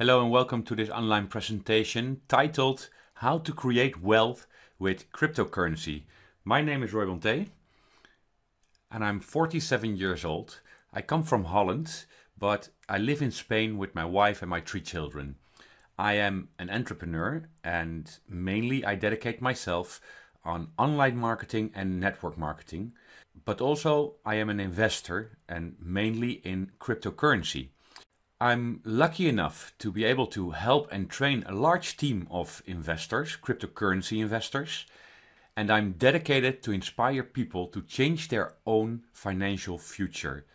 Hello and welcome to this online presentation titled How to Create Wealth with Cryptocurrency. My name is Roy Bonte and I'm 47 years old. I come from Holland, but I live in Spain with my wife and my three children. I am an entrepreneur and mainly I dedicate myself on online marketing and network marketing, but also I am an investor and mainly in cryptocurrency. I'm lucky enough to be able to help and train a large team of investors, cryptocurrency investors, and I'm dedicated to inspire people to change their own financial future.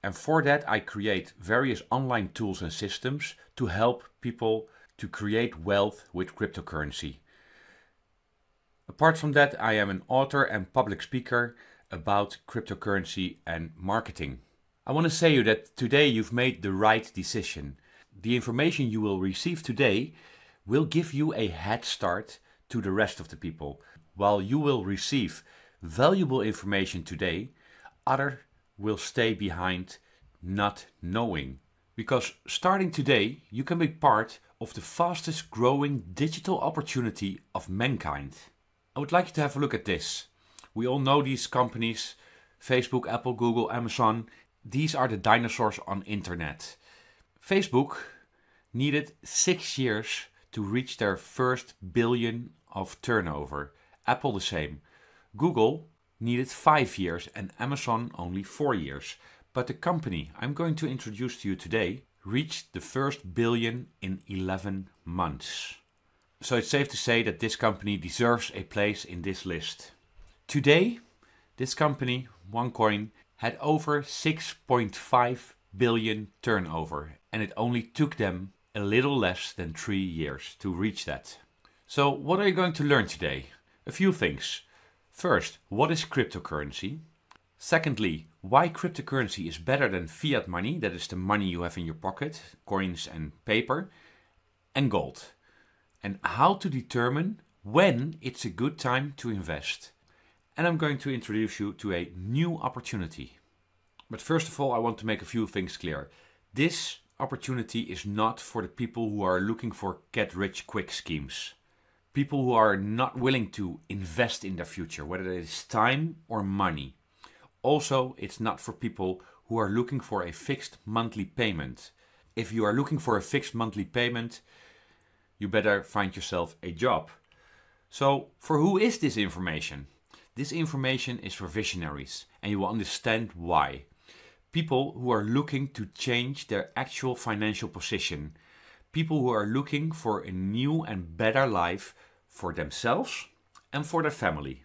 And for that, I create various online tools and systems to help people to create wealth with cryptocurrency. Apart from that, I am an author and public speaker about cryptocurrency and marketing. I want to say to you that today you've made the right decision. The information you will receive today will give you a head start to the rest of the people. While you will receive valuable information today, other will stay behind not knowing. Because starting today, you can be part of the fastest growing digital opportunity of mankind. I would like you to have a look at this. We all know these companies Facebook, Apple, Google, Amazon, these are the dinosaurs on internet. Facebook needed six years to reach their first billion of turnover. Apple the same. Google needed five years and Amazon only four years. But the company I'm going to introduce to you today reached the first billion in 11 months. So it's safe to say that this company deserves a place in this list. Today, this company, OneCoin, had over 6.5 billion turnover, and it only took them a little less than three years to reach that. So, what are you going to learn today? A few things. First, what is cryptocurrency? Secondly, why cryptocurrency is better than fiat money, that is the money you have in your pocket, coins and paper, and gold. And how to determine when it's a good time to invest and I'm going to introduce you to a new opportunity. But first of all, I want to make a few things clear. This opportunity is not for the people who are looking for get rich quick schemes. People who are not willing to invest in their future, whether it is time or money. Also, it's not for people who are looking for a fixed monthly payment. If you are looking for a fixed monthly payment, you better find yourself a job. So, for who is this information? This information is for visionaries and you will understand why. People who are looking to change their actual financial position. People who are looking for a new and better life for themselves and for their family.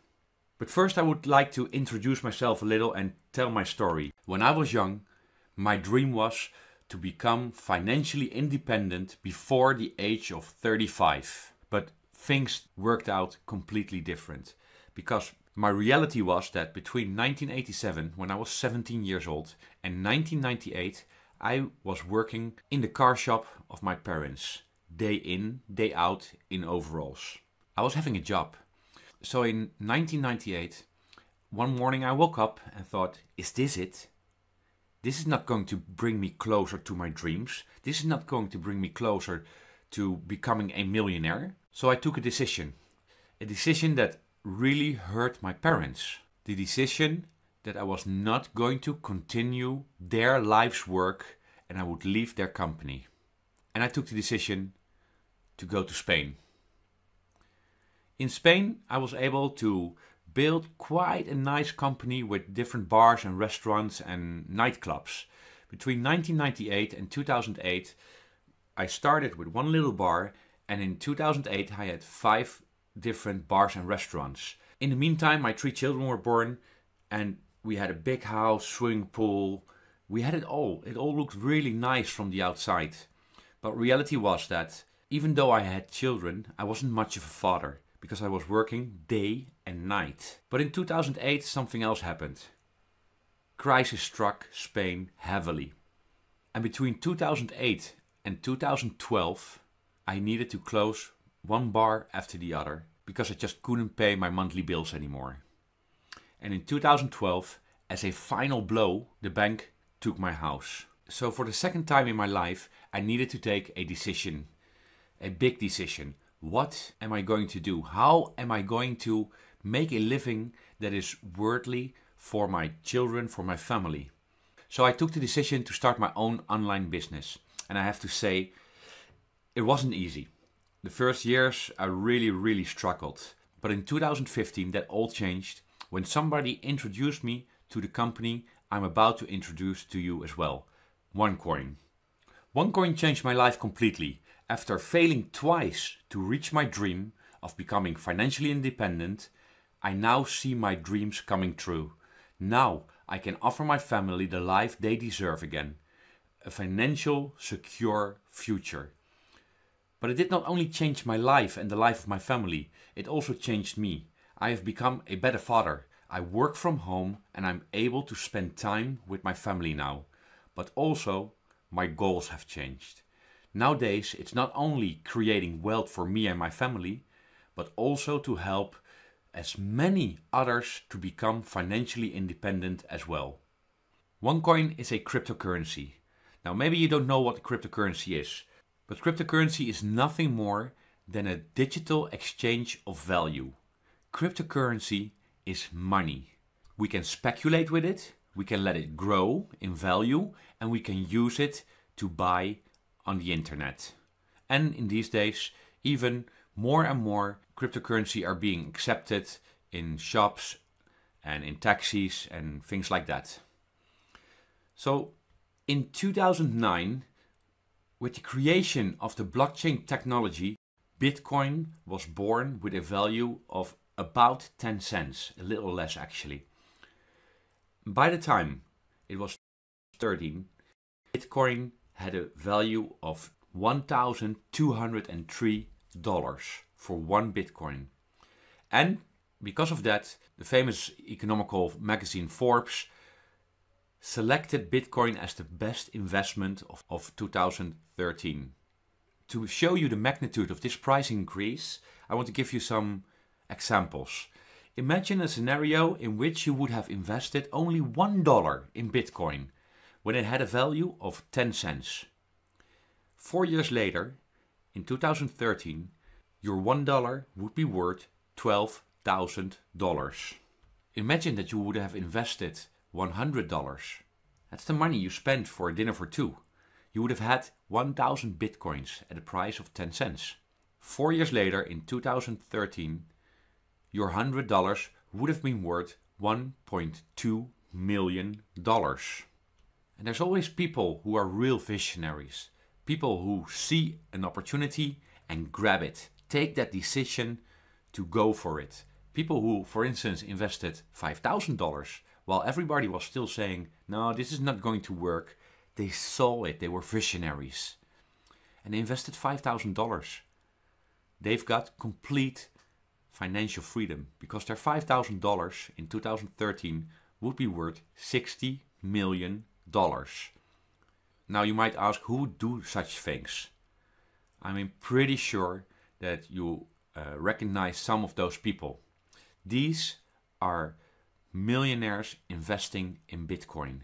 But first, I would like to introduce myself a little and tell my story. When I was young, my dream was to become financially independent before the age of 35. But things worked out completely different because my reality was that between 1987, when I was 17 years old, and 1998, I was working in the car shop of my parents, day in, day out, in overalls. I was having a job. So in 1998, one morning I woke up and thought, is this it? This is not going to bring me closer to my dreams. This is not going to bring me closer to becoming a millionaire. So I took a decision. A decision that really hurt my parents. The decision that I was not going to continue their life's work and I would leave their company. And I took the decision to go to Spain. In Spain, I was able to build quite a nice company with different bars and restaurants and nightclubs. Between 1998 and 2008, I started with one little bar, and in 2008, I had five different bars and restaurants. In the meantime, my three children were born, and we had a big house, swimming pool. We had it all. It all looked really nice from the outside. But reality was that even though I had children, I wasn't much of a father because I was working day and night. But in 2008, something else happened. Crisis struck Spain heavily. And between 2008 and 2012, I needed to close one bar after the other because I just couldn't pay my monthly bills anymore. And in 2012, as a final blow, the bank took my house. So, for the second time in my life, I needed to take a decision, a big decision. What am I going to do? How am I going to make a living that is worthy for my children, for my family? So, I took the decision to start my own online business. And I have to say, it wasn't easy. The first years I really, really struggled. But in 2015, that all changed when somebody introduced me to the company I'm about to introduce to you as well OneCoin. OneCoin changed my life completely. After failing twice to reach my dream of becoming financially independent, I now see my dreams coming true. Now I can offer my family the life they deserve again a financial, secure future. But it did not only change my life and the life of my family, it also changed me. I have become a better father. I work from home and I'm able to spend time with my family now. But also, my goals have changed. Nowadays, it's not only creating wealth for me and my family, but also to help as many others to become financially independent as well. OneCoin is a cryptocurrency. Now, maybe you don't know what a cryptocurrency is. But cryptocurrency is nothing more than a digital exchange of value. Cryptocurrency is money. We can speculate with it, we can let it grow in value, and we can use it to buy on the internet. And in these days, even more and more cryptocurrency are being accepted in shops and in taxis and things like that. So in 2009, with the creation of the blockchain technology, Bitcoin was born with a value of about 10 cents, a little less actually. By the time it was 13, Bitcoin had a value of $1,203 for one Bitcoin. And because of that, the famous economical magazine Forbes selected Bitcoin as the best investment of, of 2013. To show you the magnitude of this price increase, I want to give you some examples. Imagine a scenario in which you would have invested only $1 in Bitcoin when it had a value of 10 cents. Four years later, in 2013, your $1 would be worth $12,000. Imagine that you would have invested $100. That's the money you spent for a dinner for two. You would have had 1000 bitcoins at a price of 10 cents. Four years later, in 2013, your $100 would have been worth $1.2 million. And there's always people who are real visionaries, people who see an opportunity and grab it, take that decision to go for it. People who, for instance, invested $5,000 while everybody was still saying, no, this is not going to work, they saw it. They were visionaries. And they invested $5,000. They've got complete financial freedom because their $5,000 in 2013 would be worth $60 million. Now you might ask, who do such things? I mean, pretty sure that you uh, recognize some of those people. These are millionaires investing in Bitcoin.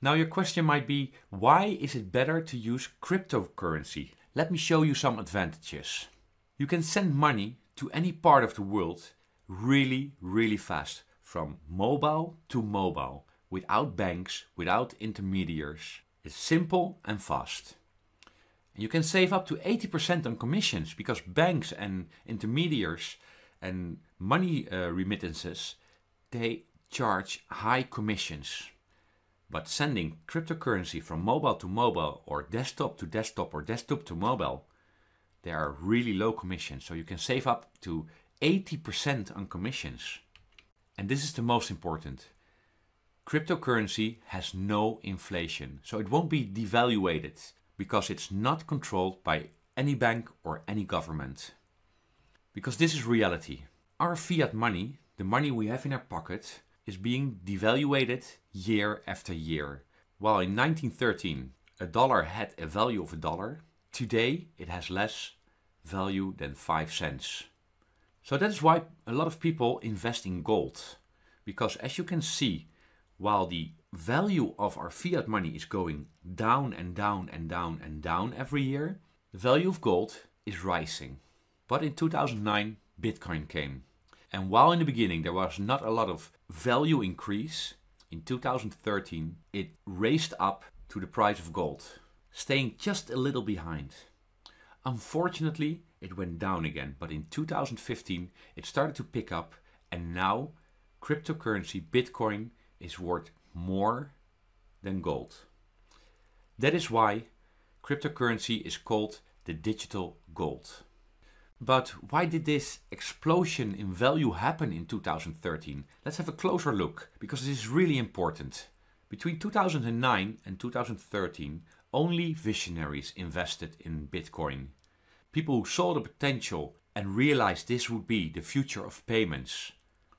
Now, your question might be why is it better to use cryptocurrency? Let me show you some advantages. You can send money to any part of the world really, really fast, from mobile to mobile, without banks, without intermediaries. It's simple and fast. you can save up to 80% on commissions because banks and intermediaries and money uh, remittances they charge high commissions. But sending cryptocurrency from mobile to mobile or desktop to desktop or desktop to mobile, they are really low commissions. So you can save up to 80% on commissions. And this is the most important. Cryptocurrency has no inflation, so it won't be devaluated because it's not controlled by any bank or any government. Because this is reality. Our fiat money the money we have in our pocket is being devaluated year after year. While in 1913 a dollar had a value of a dollar, today it has less value than 5 cents. So that is why a lot of people invest in gold. Because as you can see, while the value of our fiat money is going down and down and down and down every year, the value of gold is rising. But in 2009, Bitcoin came. And while in the beginning there was not a lot of value increase, in 2013 it raced up to the price of gold, staying just a little behind. Unfortunately, it went down again, but in 2015 it started to pick up, and now cryptocurrency Bitcoin is worth more than gold. That is why cryptocurrency is called the digital gold. But why did this explosion in value happen in 2013? Let's have a closer look because this is really important. Between 2009 and 2013, only visionaries invested in Bitcoin. People who saw the potential and realized this would be the future of payments.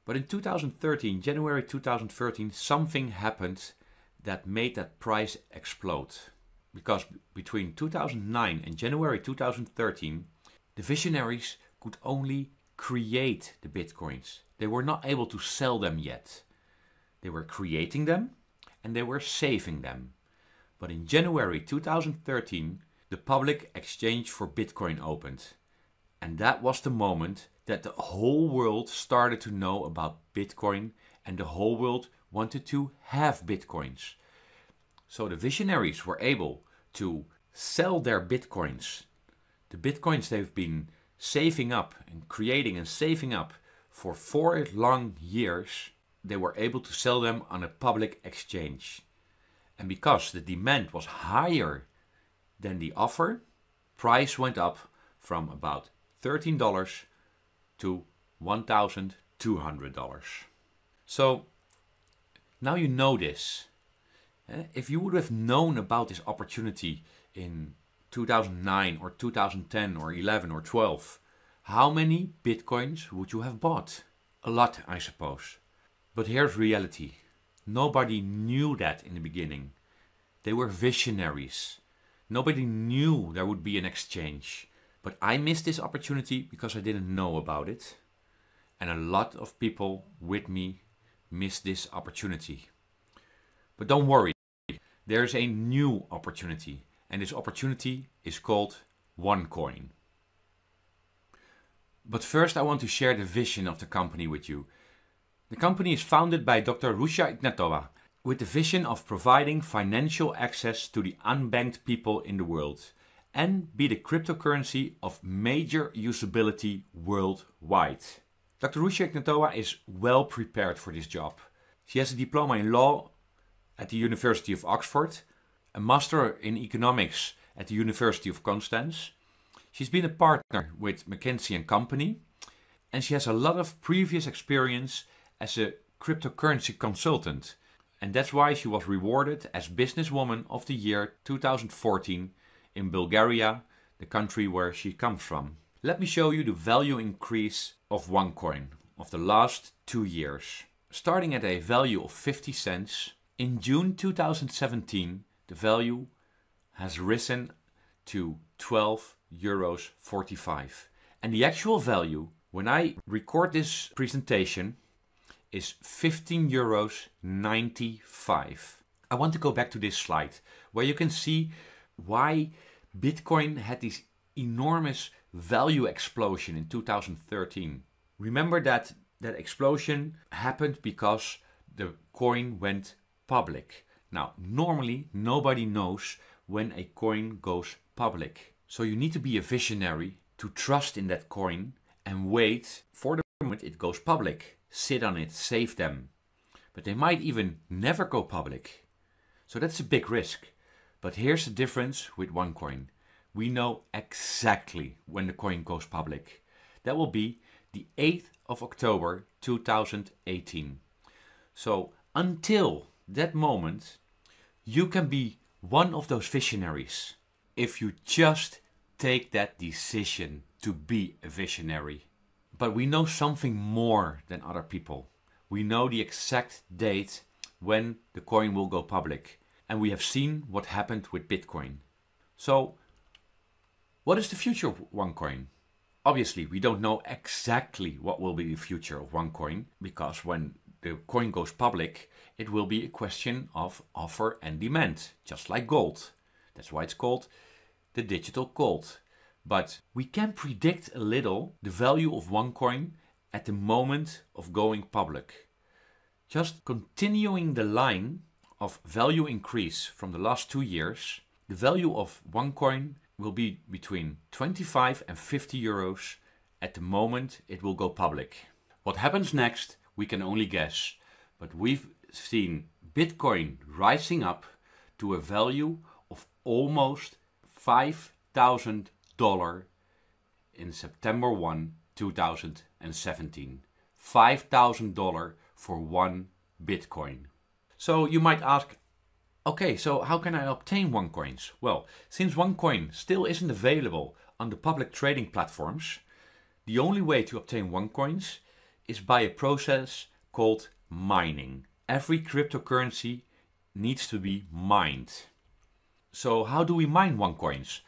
But in 2013, January 2013, something happened that made that price explode. Because between 2009 and January 2013, the visionaries could only create the bitcoins. They were not able to sell them yet. They were creating them and they were saving them. But in January 2013, the public exchange for Bitcoin opened. And that was the moment that the whole world started to know about Bitcoin and the whole world wanted to have Bitcoins. So the visionaries were able to sell their Bitcoins the bitcoins they've been saving up and creating and saving up for four long years, they were able to sell them on a public exchange. And because the demand was higher than the offer, price went up from about $13 to $1,200. So now you know this. Eh, if you would have known about this opportunity in 2009 or 2010 or 11 or 12, how many bitcoins would you have bought? A lot, I suppose. But here's reality nobody knew that in the beginning. They were visionaries. Nobody knew there would be an exchange. But I missed this opportunity because I didn't know about it. And a lot of people with me missed this opportunity. But don't worry, there's a new opportunity and this opportunity is called OneCoin. But first, I want to share the vision of the company with you. The company is founded by Dr. Rusha Ignatova with the vision of providing financial access to the unbanked people in the world and be the cryptocurrency of major usability worldwide. Dr. Rusha Ignatova is well prepared for this job. She has a diploma in law at the University of Oxford a Master in Economics at the University of Constance. She's been a partner with McKinsey and Company, and she has a lot of previous experience as a cryptocurrency consultant. And that's why she was rewarded as Businesswoman of the Year 2014 in Bulgaria, the country where she comes from. Let me show you the value increase of OneCoin of the last two years. Starting at a value of 50 cents, in June 2017, the value has risen to 12 euros 45. And the actual value when I record this presentation is 15 euros 95. I want to go back to this slide where you can see why Bitcoin had this enormous value explosion in 2013. Remember that that explosion happened because the coin went public. Now, normally nobody knows when a coin goes public. So you need to be a visionary to trust in that coin and wait for the moment it goes public. Sit on it, save them. But they might even never go public. So that's a big risk. But here's the difference with OneCoin. We know exactly when the coin goes public. That will be the 8th of October 2018. So until that moment, you can be one of those visionaries if you just take that decision to be a visionary. But we know something more than other people. We know the exact date when the coin will go public. And we have seen what happened with Bitcoin. So, what is the future of OneCoin? Obviously, we don't know exactly what will be the future of OneCoin because when the coin goes public, it will be a question of offer and demand, just like gold. That's why it's called the digital gold. But we can predict a little the value of one coin at the moment of going public. Just continuing the line of value increase from the last two years, the value of one coin will be between 25 and 50 euros at the moment it will go public. What happens next we can only guess. But we've seen Bitcoin rising up to a value of almost $5,000 in September 1, 2017. $5,000 for one Bitcoin. So you might ask, okay, so how can I obtain OneCoins? Well, since OneCoin still isn't available on the public trading platforms, the only way to obtain OneCoins is by a process called mining. Every cryptocurrency needs to be mined. So how do we mine OneCoins?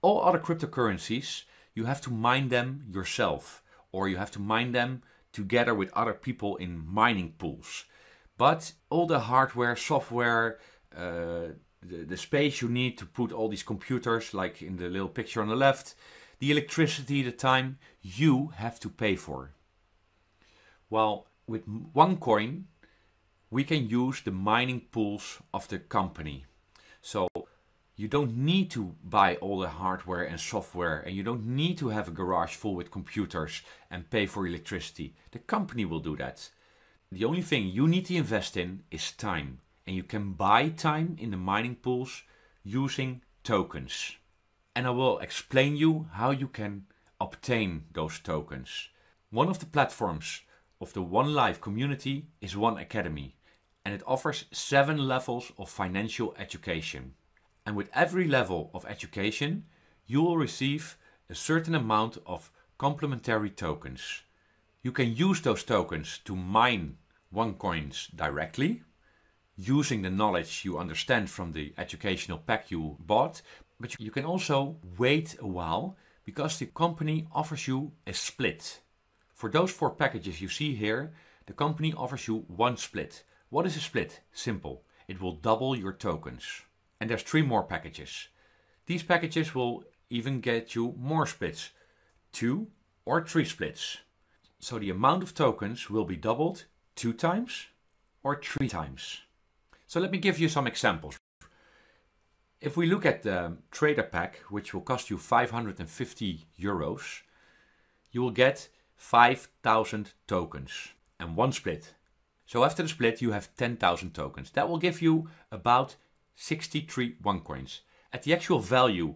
All other cryptocurrencies, you have to mine them yourself or you have to mine them together with other people in mining pools. But all the hardware, software, uh, the, the space you need to put all these computers, like in the little picture on the left, the electricity, the time, you have to pay for. Well, with OneCoin, we can use the mining pools of the company. So you don't need to buy all the hardware and software and you don't need to have a garage full with computers and pay for electricity. The company will do that. The only thing you need to invest in is time. And you can buy time in the mining pools using tokens. And I will explain you how you can obtain those tokens. One of the platforms of the One Life community is One Academy, and it offers seven levels of financial education. And with every level of education, you will receive a certain amount of complementary tokens. You can use those tokens to mine OneCoins directly, using the knowledge you understand from the educational pack you bought, but you can also wait a while because the company offers you a split. For those four packages you see here, the company offers you one split. What is a split? Simple. It will double your tokens. And there's three more packages. These packages will even get you more splits, two or three splits. So the amount of tokens will be doubled two times or three times. So let me give you some examples. If we look at the trader pack, which will cost you 550 euros, you will get 5,000 tokens and one split. So after the split, you have 10,000 tokens. That will give you about 63 OneCoins. At the actual value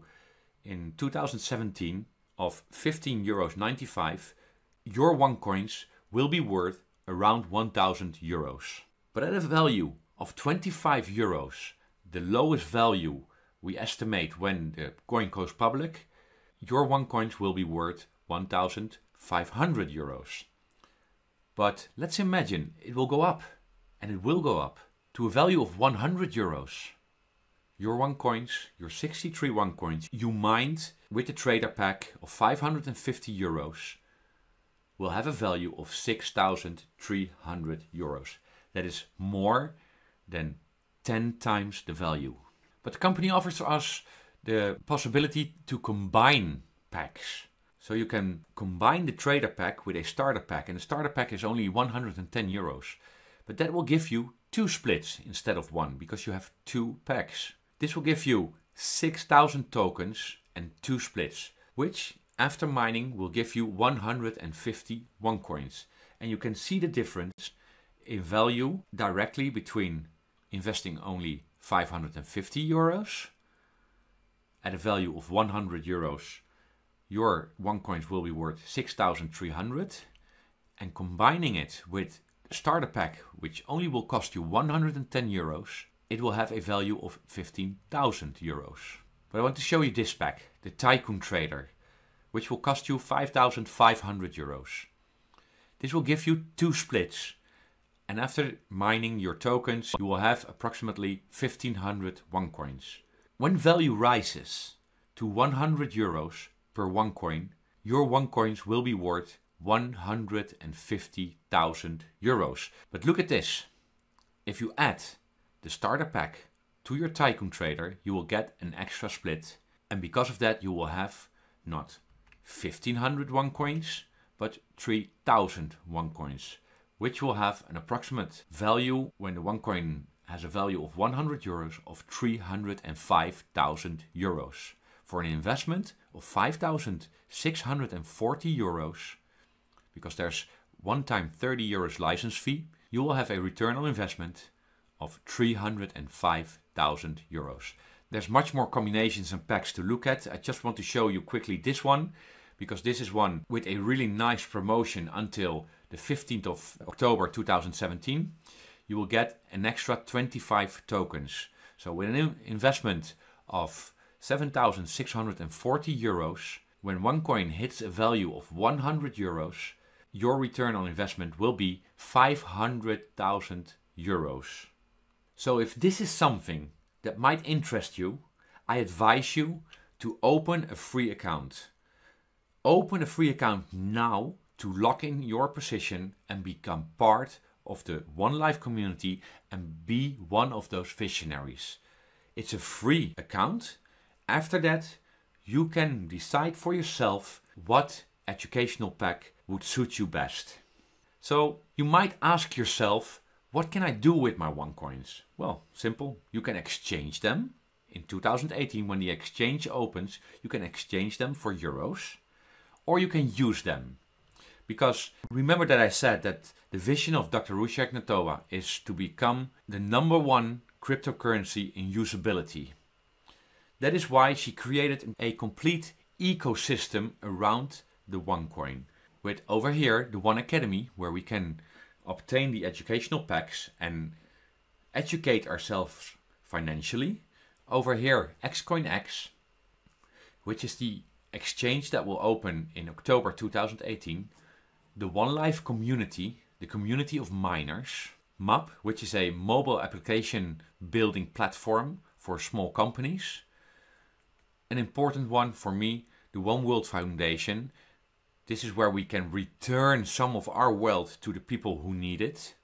in 2017 of 15 euros 95, your OneCoins will be worth around 1,000 euros. But at a value of 25 euros, the lowest value we estimate when the coin goes public, your OneCoins will be worth 1,000 500 euros. But let's imagine it will go up, and it will go up to a value of 100 euros. Your one coins, your 63 one coins, you mined with the trader pack of 550 euros will have a value of 6,300 euros. That is more than 10 times the value. But the company offers us the possibility to combine packs. So you can combine the trader pack with a starter pack, and the starter pack is only 110 euros. But that will give you two splits instead of one because you have two packs. This will give you 6,000 tokens and two splits, which after mining will give you 151 coins. And you can see the difference in value directly between investing only 550 euros at a value of 100 euros your coins will be worth 6,300. And combining it with starter pack, which only will cost you 110 euros, it will have a value of 15,000 euros. But I want to show you this pack, the Tycoon Trader, which will cost you 5,500 euros. This will give you two splits. And after mining your tokens, you will have approximately 1500 OneCoins. When value rises to 100 euros, per one coin, your one coins will be worth 150,000 euros. But look at this. If you add the starter pack to your Tycoon Trader, you will get an extra split. And because of that, you will have not 1500 one coins, but 3000 one coins, which will have an approximate value when the one coin has a value of 100 euros of 305,000 euros for an investment of 5,640 euros, because there's one-time 30 euros license fee, you will have a return on investment of 305,000 euros. There's much more combinations and packs to look at. I just want to show you quickly this one, because this is one with a really nice promotion until the 15th of October 2017. You will get an extra 25 tokens. So with an investment of 7,640 euros, when one coin hits a value of 100 euros, your return on investment will be 500,000 euros. So, if this is something that might interest you, I advise you to open a free account. Open a free account now to lock in your position and become part of the One Life community and be one of those visionaries. It's a free account after that, you can decide for yourself what educational pack would suit you best. So you might ask yourself, what can I do with my OneCoins? Well, simple. You can exchange them. In 2018, when the exchange opens, you can exchange them for euros or you can use them. Because remember that I said that the vision of Dr. Rushek Natoa is to become the number one cryptocurrency in usability. That is why she created a complete ecosystem around the OneCoin. With over here, the One Academy, where we can obtain the educational packs and educate ourselves financially. Over here, XCoinX, which is the exchange that will open in October 2018. The One Life community, the community of miners. MAP, which is a mobile application building platform for small companies an important one for me, the One World Foundation. This is where we can return some of our wealth to the people who need it.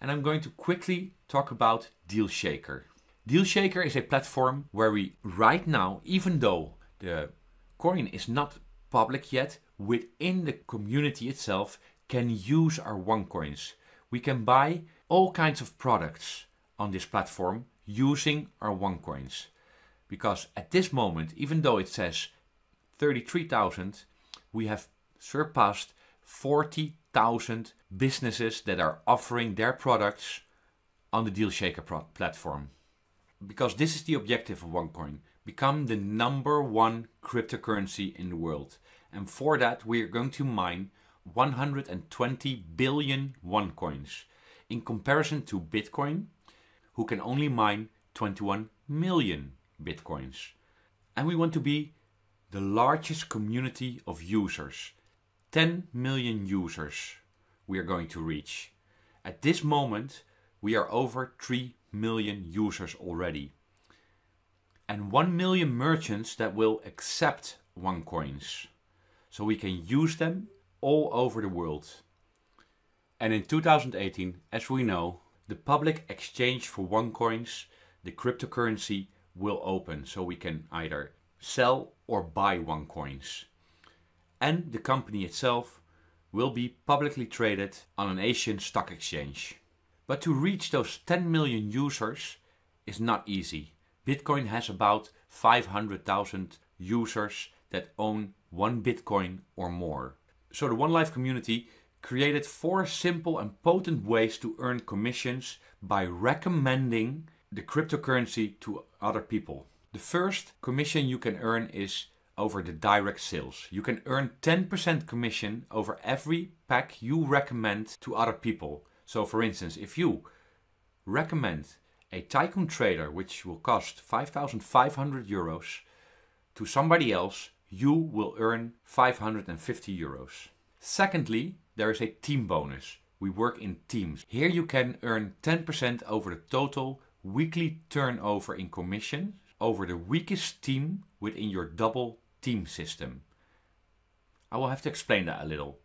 And I'm going to quickly talk about DealShaker. DealShaker is a platform where we right now, even though the coin is not public yet, within the community itself can use our OneCoins. We can buy all kinds of products on this platform using our OneCoins because at this moment, even though it says 33,000, we have surpassed 40,000 businesses that are offering their products on the DealShaker pro- platform. Because this is the objective of OneCoin become the number one cryptocurrency in the world. And for that, we are going to mine 120 billion OneCoins in comparison to Bitcoin, who can only mine 21 million Bitcoins. And we want to be the largest community of users 10 million users we are going to reach. At this moment, we are over 3 million users already. And 1 million merchants that will accept OneCoins. So we can use them all over the world. And in 2018, as we know, the public exchange for OneCoins, the cryptocurrency, will open so we can either sell or buy OneCoins. And the company itself will be publicly traded on an Asian stock exchange. But to reach those 10 million users is not easy. Bitcoin has about 500,000 users that own one Bitcoin or more. So the One Life community created four simple and potent ways to earn commissions by recommending the cryptocurrency to other people. The first commission you can earn is over the direct sales. You can earn 10% commission over every pack you recommend to other people. So, for instance, if you recommend a Tycoon Trader, which will cost 5,500 euros, to somebody else, you will earn 550 euros. Secondly, there is a team bonus. We work in teams. Here you can earn 10% over the total weekly turnover in commission over the weakest team within your double team system. I will have to explain that a little.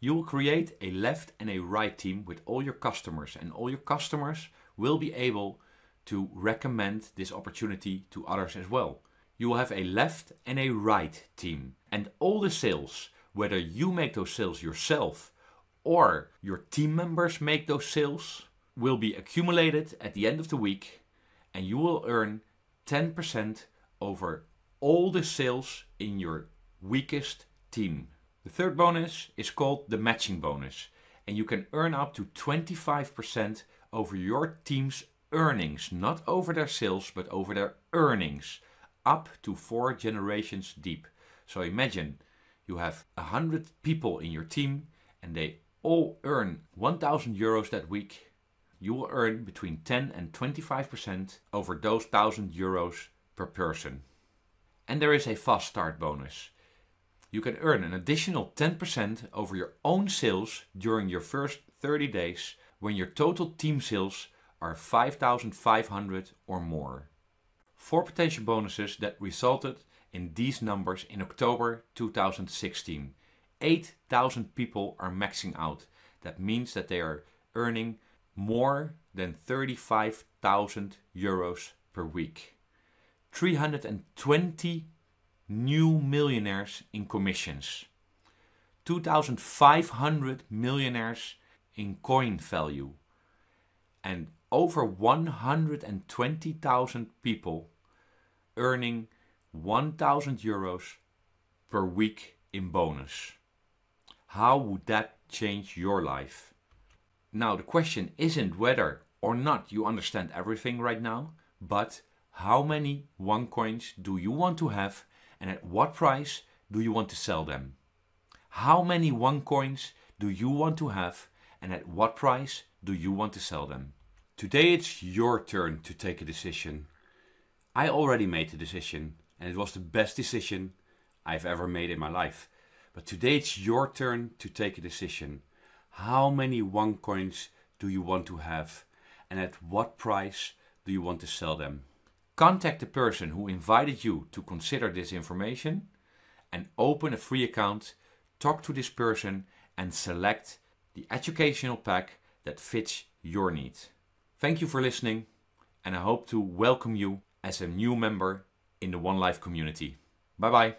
You will create a left and a right team with all your customers, and all your customers will be able to recommend this opportunity to others as well. You will have a left and a right team, and all the sales, whether you make those sales yourself or your team members make those sales, will be accumulated at the end of the week and you will earn 10% over all the sales in your weakest team. The third bonus is called the matching bonus and you can earn up to 25% over your team's earnings, not over their sales, but over their earnings, up to four generations deep. So imagine you have 100 people in your team and they all earn 1000 euros that week you will earn between 10 and 25% over those 1000 euros per person. And there is a fast start bonus. You can earn an additional 10% over your own sales during your first 30 days when your total team sales are 5,500 or more. Four potential bonuses that resulted in these numbers in October 2016. 8,000 people are maxing out. That means that they are earning more than 35,000 euros per week. 320 new millionaires in commissions. 2,500 millionaires in coin value. And over 120,000 people earning 1,000 euros per week in bonus. How would that change your life? Now, the question isn't whether or not you understand everything right now, but how many OneCoins do you want to have and at what price do you want to sell them? How many OneCoins do you want to have and at what price do you want to sell them? Today it's your turn to take a decision. I already made the decision and it was the best decision I've ever made in my life. But today it's your turn to take a decision. How many OneCoins do you want to have? And at what price do you want to sell them? Contact the person who invited you to consider this information and open a free account, talk to this person and select the educational pack that fits your needs. Thank you for listening and I hope to welcome you as a new member in the One Life community. Bye bye.